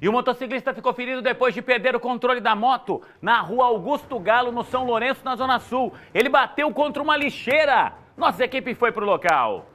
E o motociclista ficou ferido depois de perder o controle da moto na rua Augusto Galo, no São Lourenço, na Zona Sul. Ele bateu contra uma lixeira. Nossa equipe foi pro local.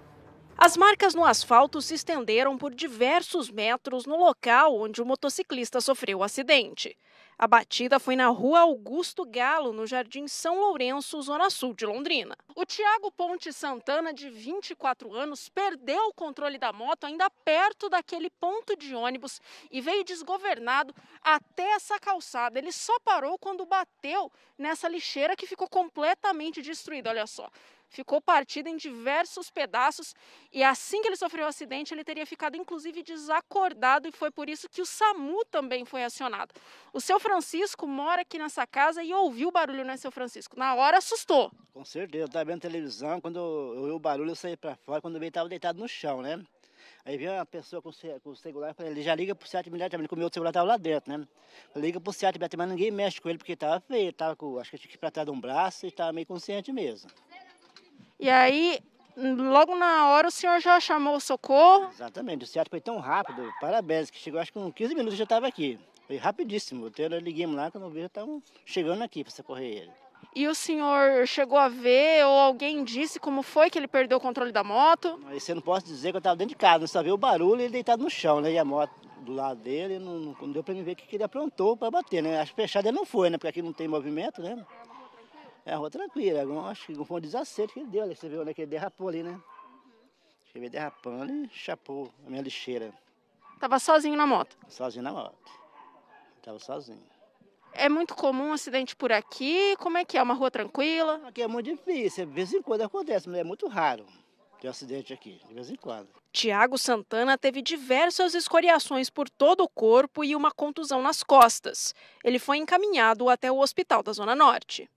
As marcas no asfalto se estenderam por diversos metros no local onde o motociclista sofreu o acidente. A batida foi na rua Augusto Galo, no Jardim São Lourenço, zona sul de Londrina. O Tiago Ponte Santana, de 24 anos, perdeu o controle da moto ainda perto daquele ponto de ônibus e veio desgovernado até essa calçada. Ele só parou quando bateu nessa lixeira que ficou completamente destruída, olha só ficou partida em diversos pedaços e assim que ele sofreu o acidente, ele teria ficado inclusive desacordado e foi por isso que o SAMU também foi acionado. O seu Francisco mora aqui nessa casa e ouviu o barulho, né, seu Francisco? Na hora assustou. Com certeza, eu estava vendo televisão, quando eu ouvi o barulho, eu saí para fora, quando eu estava deitado no chão, né? Aí veio uma pessoa com, o celular, falei, ele já liga pro SEAT também porque o meu celular estava lá dentro, né? liga pro SEAT imediatamente, mas ninguém mexe com ele, porque estava feio, tava com, acho que tinha que ir pra trás de um braço e estava meio consciente mesmo. E aí, logo na hora, o senhor já chamou o socorro? Exatamente, o certo foi tão rápido, parabéns, que chegou acho que com 15 minutos já estava aqui. Foi rapidíssimo, eu liguei lá, quando eu vi, já estavam chegando aqui para socorrer ele. E o senhor chegou a ver ou alguém disse como foi que ele perdeu o controle da moto? Isso eu não posso dizer que eu estava dentro de casa, eu só viu o barulho e ele deitado no chão, né? E a moto do lado dele, não, não deu para mim ver o que ele aprontou para bater, né? Acho que fechado ele não foi, né? Porque aqui não tem movimento, né? É a rua tranquila, é acho que foi um desacerto que ele deu né? você viu onde né, que ele derrapou ali, né? Uhum. Ele veio derrapando e chapou a minha lixeira. Tava sozinho na moto? Sozinho na moto. Tava sozinho. É muito comum um acidente por aqui? Como é que é? Uma rua tranquila? Aqui é muito difícil, de vez em quando acontece, mas é muito raro ter um acidente aqui, de vez em quando. Tiago Santana teve diversas escoriações por todo o corpo e uma contusão nas costas. Ele foi encaminhado até o hospital da Zona Norte.